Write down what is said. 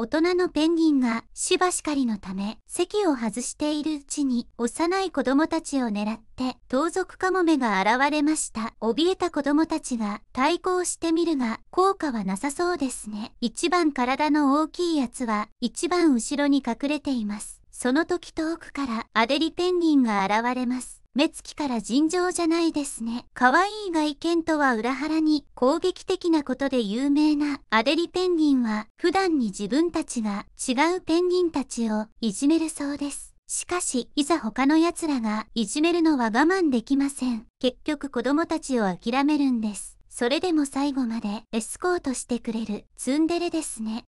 大人のペンギンがしばしかりのため席を外しているうちに幼い子供たちを狙って盗賊カモメが現れました。怯えた子供たちが対抗してみるが効果はなさそうですね。一番体の大きいやつは一番後ろに隠れています。その時遠くからアデリペンギンが現れます。目つきから尋常じゃないですね。可愛い外見とは裏腹に攻撃的なことで有名なアデリペンギンは普段に自分たちが違うペンギンたちをいじめるそうです。しかし、いざ他の奴らがいじめるのは我慢できません。結局子供たちを諦めるんです。それでも最後までエスコートしてくれるツンデレですね。